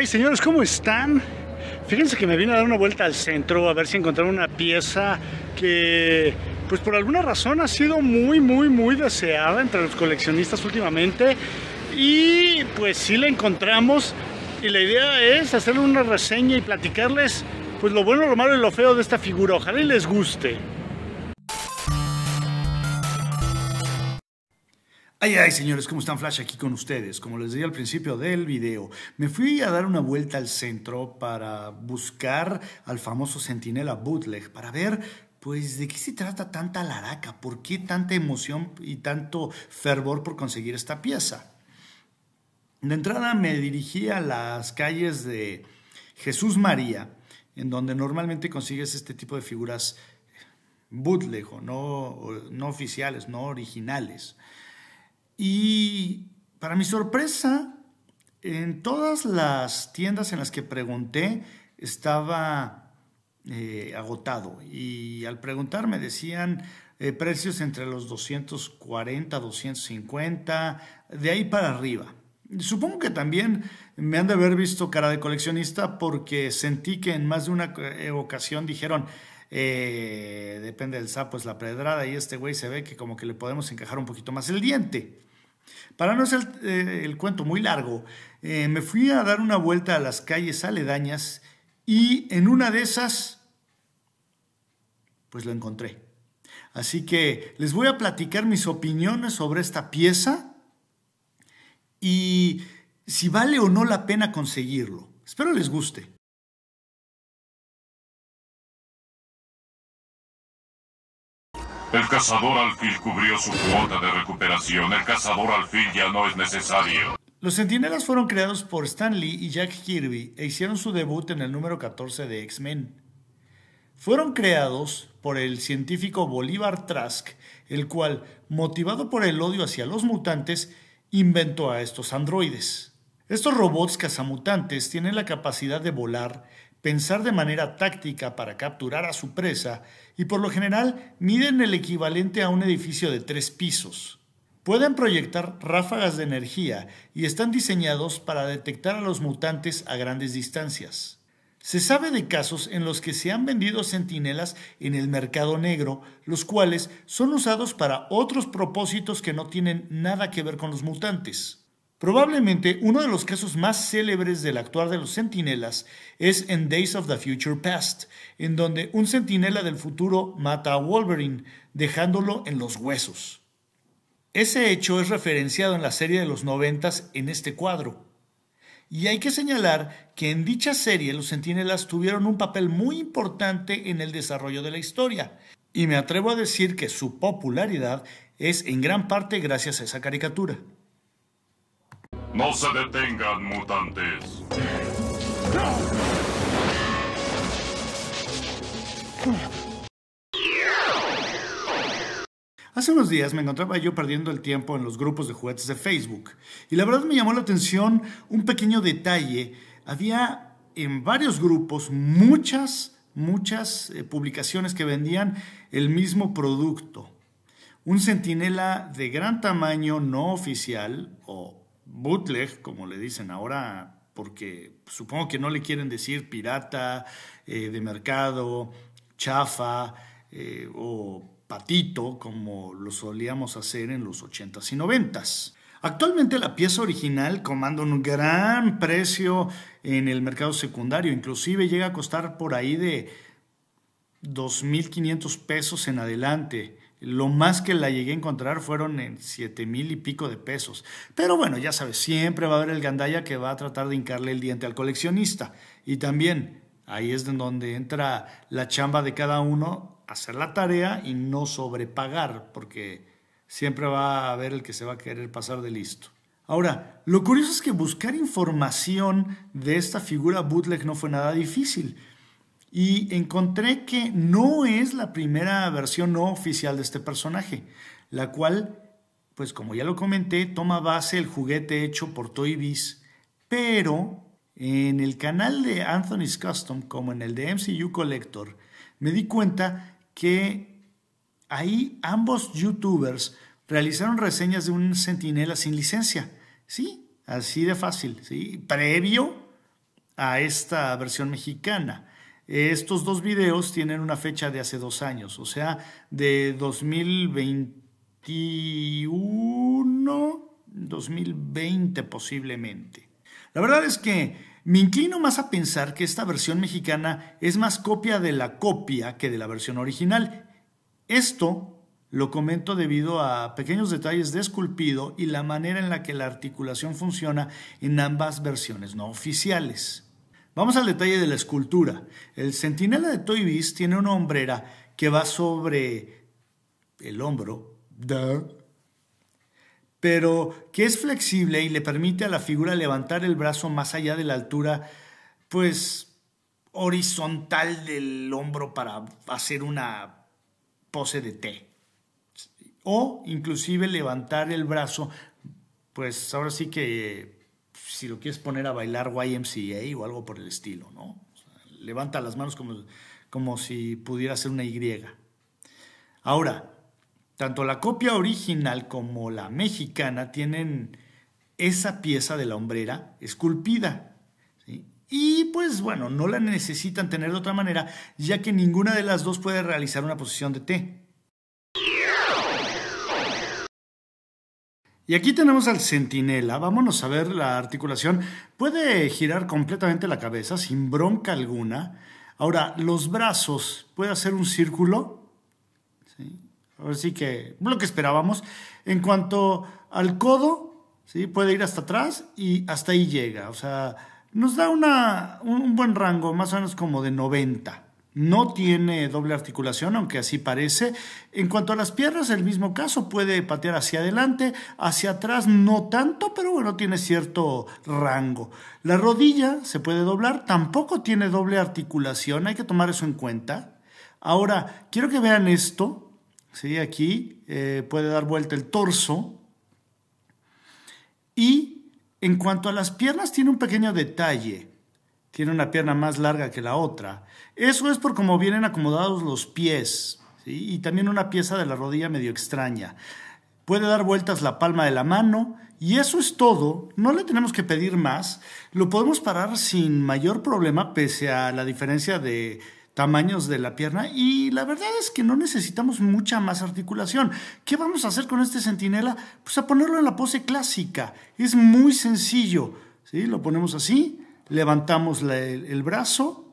Ay, señores, ¿cómo están? Fíjense que me vine a dar una vuelta al centro a ver si encontraron una pieza que, pues por alguna razón, ha sido muy, muy, muy deseada entre los coleccionistas últimamente. Y pues sí la encontramos. Y la idea es hacerle una reseña y platicarles, pues lo bueno, lo malo y lo feo de esta figura. Ojalá y les guste. Ay, ay, señores, ¿cómo están? Flash aquí con ustedes. Como les decía al principio del video, me fui a dar una vuelta al centro para buscar al famoso Sentinela Bootleg, para ver, pues, de qué se trata tanta laraca, por qué tanta emoción y tanto fervor por conseguir esta pieza. De entrada me dirigí a las calles de Jesús María, en donde normalmente consigues este tipo de figuras bootleg o no, no oficiales, no originales. Y para mi sorpresa, en todas las tiendas en las que pregunté estaba eh, agotado. Y al preguntar me decían eh, precios entre los 240, 250, de ahí para arriba. Supongo que también me han de haber visto cara de coleccionista porque sentí que en más de una eh, ocasión dijeron, depende del sapo es la pedrada y este güey se ve que como que le podemos encajar un poquito más el diente. Para no ser eh, el cuento muy largo, eh, me fui a dar una vuelta a las calles aledañas y en una de esas, pues lo encontré. Así que les voy a platicar mis opiniones sobre esta pieza y si vale o no la pena conseguirlo. Espero les guste. El cazador fin cubrió su cuota de recuperación. El cazador fin ya no es necesario. Los Centinelas fueron creados por Stan Lee y Jack Kirby e hicieron su debut en el número 14 de X-Men. Fueron creados por el científico Bolívar Trask, el cual, motivado por el odio hacia los mutantes, inventó a estos androides. Estos robots cazamutantes tienen la capacidad de volar, pensar de manera táctica para capturar a su presa y por lo general miden el equivalente a un edificio de tres pisos. Pueden proyectar ráfagas de energía y están diseñados para detectar a los mutantes a grandes distancias. Se sabe de casos en los que se han vendido centinelas en el mercado negro, los cuales son usados para otros propósitos que no tienen nada que ver con los mutantes. Probablemente uno de los casos más célebres del actuar de los centinelas es en Days of the Future Past, en donde un centinela del futuro mata a Wolverine, dejándolo en los huesos. Ese hecho es referenciado en la serie de los noventas en este cuadro. Y hay que señalar que en dicha serie los centinelas tuvieron un papel muy importante en el desarrollo de la historia, y me atrevo a decir que su popularidad es en gran parte gracias a esa caricatura. No se detengan, mutantes. Hace unos días me encontraba yo perdiendo el tiempo en los grupos de juguetes de Facebook y la verdad me llamó la atención un pequeño detalle. Había en varios grupos muchas, muchas eh, publicaciones que vendían el mismo producto. Un centinela de gran tamaño no oficial o bootleg, como le dicen ahora, porque supongo que no le quieren decir pirata, eh, de mercado, chafa eh, o patito, como lo solíamos hacer en los 80s y 90s. Actualmente la pieza original comanda un gran precio en el mercado secundario, inclusive llega a costar por ahí de 2.500 pesos en adelante. Lo más que la llegué a encontrar fueron en 7 mil y pico de pesos. Pero bueno, ya sabes, siempre va a haber el gandaya que va a tratar de hincarle el diente al coleccionista. Y también ahí es donde entra la chamba de cada uno, hacer la tarea y no sobrepagar, porque siempre va a haber el que se va a querer pasar de listo. Ahora, lo curioso es que buscar información de esta figura bootleg no fue nada difícil y encontré que no es la primera versión no oficial de este personaje, la cual, pues como ya lo comenté, toma base el juguete hecho por Toy Biz, pero en el canal de Anthony's Custom, como en el de MCU Collector, me di cuenta que ahí ambos youtubers realizaron reseñas de un sentinela sin licencia. Sí, así de fácil, ¿sí? previo a esta versión mexicana. Estos dos videos tienen una fecha de hace dos años, o sea, de 2021, 2020 posiblemente. La verdad es que me inclino más a pensar que esta versión mexicana es más copia de la copia que de la versión original. Esto lo comento debido a pequeños detalles de esculpido y la manera en la que la articulación funciona en ambas versiones no oficiales. Vamos al detalle de la escultura. El centinela de Toy tiene una hombrera que va sobre el hombro, pero que es flexible y le permite a la figura levantar el brazo más allá de la altura, pues horizontal del hombro para hacer una pose de T. O inclusive levantar el brazo, pues ahora sí que si lo quieres poner a bailar YMCA o algo por el estilo, ¿no? levanta las manos como, si pudiera ser una Y. Ahora, tanto la copia original como la mexicana tienen esa pieza de la hombrera esculpida. Y pues bueno, no la necesitan tener de otra manera, ya que ninguna de las dos puede realizar una posición de T. Y aquí tenemos al centinela. Vámonos a ver la articulación. Puede girar completamente la cabeza sin bronca alguna. Ahora, los brazos. Puede hacer un círculo. ¿Sí? Ahora sí que lo que esperábamos. En cuanto al codo, ¿sí? puede ir hasta atrás y hasta ahí llega. O sea, nos da una, un buen rango, más o menos como de 90 no tiene doble articulación, aunque así parece. En cuanto a las piernas, el mismo caso, puede patear hacia adelante, hacia atrás no tanto, pero bueno, tiene cierto rango. La rodilla se puede doblar, tampoco tiene doble articulación, hay que tomar eso en cuenta. Ahora, quiero que vean esto, ¿sí? aquí eh, puede dar vuelta el torso. Y en cuanto a las piernas, tiene un pequeño detalle tiene una pierna más larga que la otra. Eso es por cómo vienen acomodados los pies y también una pieza de la rodilla medio extraña. Puede dar vueltas la palma de la mano y eso es todo. No le tenemos que pedir más. Lo podemos parar sin mayor problema pese a la diferencia de tamaños de la pierna y la verdad es que no necesitamos mucha más articulación. ¿Qué vamos a hacer con este centinela? Pues a ponerlo en la pose clásica. Es muy sencillo. ¿sí? Lo ponemos así levantamos el, brazo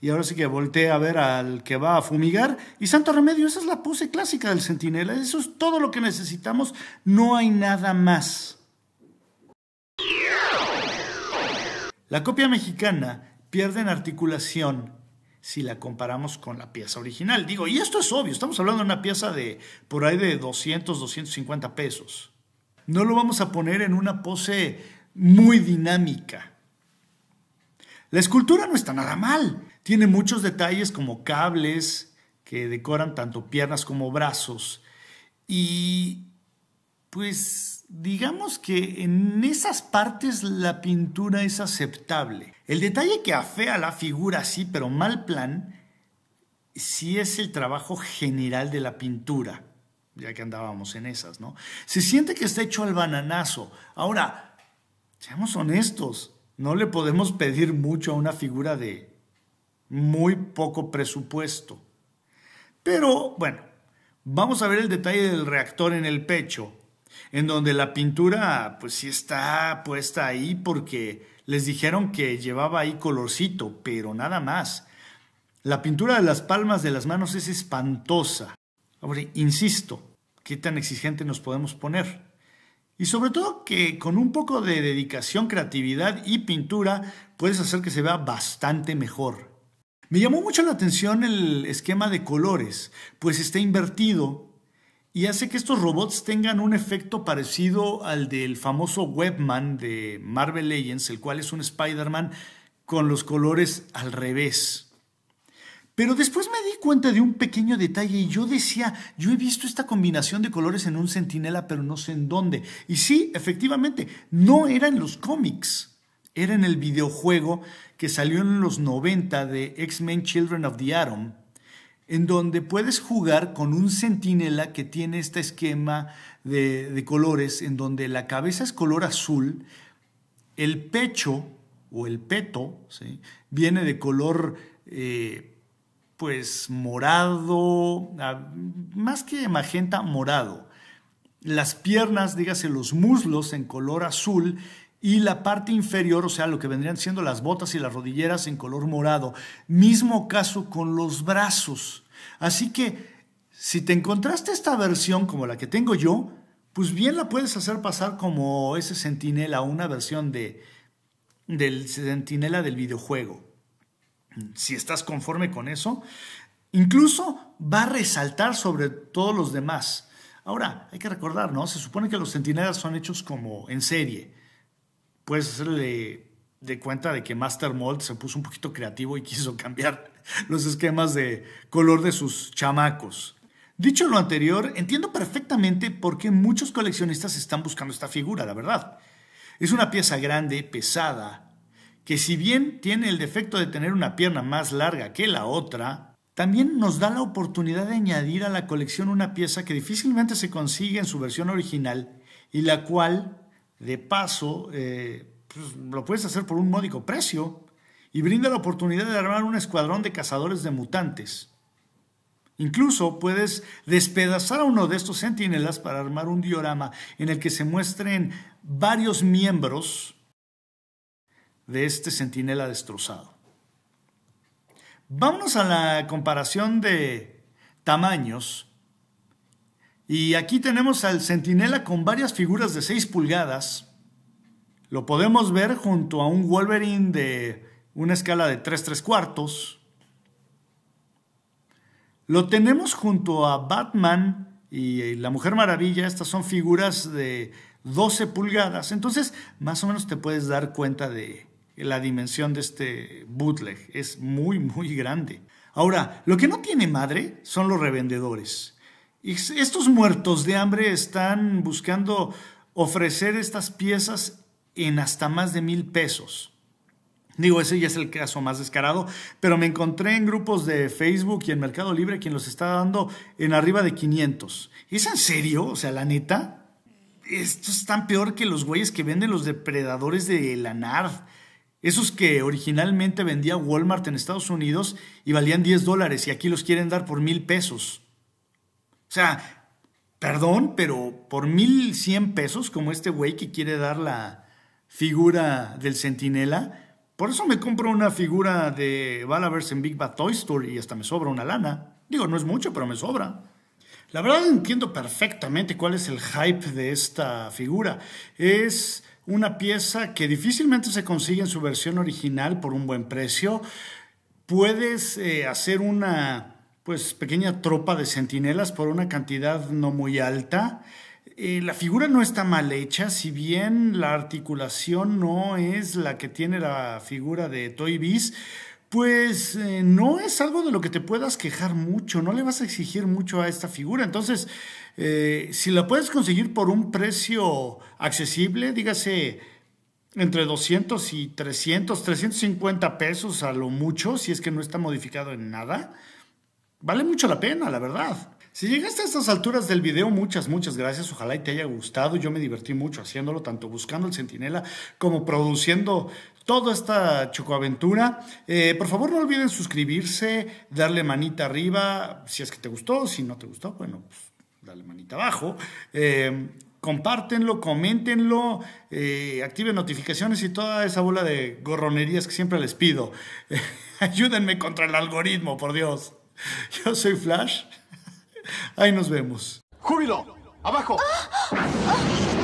y ahora sí que volteé a ver al que va a fumigar. Y Santo Remedio, esa es la pose clásica del centinela. Eso es todo lo que necesitamos. No hay nada más. La copia mexicana pierde en articulación si la comparamos con la pieza original. Digo, y esto es obvio, estamos hablando de una pieza de por ahí de 200, 250 pesos. No lo vamos a poner en una pose muy dinámica la escultura no está nada mal. Tiene muchos detalles como cables que decoran tanto piernas como brazos. Y pues digamos que en esas partes la pintura es aceptable. El detalle que afea la figura sí, pero mal plan, sí es el trabajo general de la pintura, ya que andábamos en esas, ¿no? Se siente que está hecho al bananazo. Ahora, seamos honestos, no le podemos pedir mucho a una figura de muy poco presupuesto. Pero bueno, vamos a ver el detalle del reactor en el pecho, en donde la pintura pues sí está puesta ahí porque les dijeron que llevaba ahí colorcito, pero nada más. La pintura de las palmas de las manos es espantosa. Hombre, insisto, ¿qué tan exigente nos podemos poner? Y sobre todo que con un poco de dedicación, creatividad y pintura puedes hacer que se vea bastante mejor. Me llamó mucho la atención el esquema de colores, pues está invertido y hace que estos robots tengan un efecto parecido al del famoso Webman de Marvel Legends, el cual es un Spider-Man con los colores al revés. Pero después me di cuenta de un pequeño detalle y yo decía, yo he visto esta combinación de colores en un centinela, pero no sé en dónde. Y sí, efectivamente, no era en los cómics, era en el videojuego que salió en los 90 de X-Men Children of the Atom, en donde puedes jugar con un centinela que tiene este esquema de, colores, en donde la cabeza es color azul, el pecho o el peto viene de color... Eh, pues morado, ah, más que magenta, morado. Las piernas, dígase los muslos en color azul y la parte inferior, o sea, lo que vendrían siendo las botas y las rodilleras en color morado. Mismo caso con los brazos. Así que si te encontraste esta versión como la que tengo yo, pues bien la puedes hacer pasar como ese sentinela, una versión de, del sentinela del videojuego si estás conforme con eso, incluso va a resaltar sobre todos los demás. Ahora, hay que recordar, ¿no? Se supone que los centinelas son hechos como en serie. Puedes hacerle de cuenta de que Master Mold se puso un poquito creativo y quiso cambiar los esquemas de color de sus chamacos. Dicho lo anterior, entiendo perfectamente por qué muchos coleccionistas están buscando esta figura, la verdad. Es una pieza grande, pesada, que si bien tiene el defecto de tener una pierna más larga que la otra, también nos da la oportunidad de añadir a la colección una pieza que difícilmente se consigue en su versión original y la cual, de paso, eh, pues, lo puedes hacer por un módico precio y brinda la oportunidad de armar un escuadrón de cazadores de mutantes. Incluso puedes despedazar a uno de estos sentinelas para armar un diorama en el que se muestren varios miembros de este centinela destrozado. vamos a la comparación de tamaños. Y aquí tenemos al centinela con varias figuras de 6 pulgadas. Lo podemos ver junto a un Wolverine de una escala de 3 3 cuartos. Lo tenemos junto a Batman y eh, la Mujer Maravilla. Estas son figuras de 12 pulgadas. Entonces, más o menos te puedes dar cuenta de la dimensión de este bootleg. Es muy, muy grande. Ahora, lo que no tiene madre son los revendedores. Estos muertos de hambre están buscando ofrecer estas piezas en hasta más de mil pesos. Digo, ese ya es el caso más descarado, pero me encontré en grupos de Facebook y en Mercado Libre quien los está dando en arriba de 500. ¿Es en serio? O sea, la neta, esto es tan peor que los güeyes que venden los depredadores de la esos que originalmente vendía Walmart en Estados Unidos y valían 10 dólares y aquí los quieren dar por mil pesos. O sea, perdón, pero por mil cien pesos, como este güey que quiere dar la figura del centinela, por eso me compro una figura de Balaverse en Big Bad Toy Store y hasta me sobra una lana. Digo, no es mucho, pero me sobra. La verdad entiendo perfectamente cuál es el hype de esta figura. Es una pieza que difícilmente se consigue en su versión original por un buen precio. Puedes eh, hacer una pues pequeña tropa de centinelas por una cantidad no muy alta. Eh, la figura no está mal hecha, si bien la articulación no es la que tiene la figura de Toy Biz, pues eh, no es algo de lo que te puedas quejar mucho, no le vas a exigir mucho a esta figura. Entonces, eh, si la puedes conseguir por un precio accesible, dígase entre 200 y 300, 350 pesos a lo mucho, si es que no está modificado en nada, vale mucho la pena, la verdad. Si llegaste a estas alturas del video, muchas, muchas gracias. Ojalá y te haya gustado. Yo me divertí mucho haciéndolo, tanto buscando el centinela como produciendo toda esta chocoaventura. Eh, por favor, no olviden suscribirse, darle manita arriba, si es que te gustó, si no te gustó, bueno, pues dale manita abajo. Eh, compártenlo, coméntenlo, eh, activen notificaciones y toda esa bola de gorronerías que siempre les pido. ayúdenme contra el algoritmo, por Dios. Yo soy Flash. Ahí nos vemos. ¡Júbilo! ¡Abajo! Ah, ah, ah.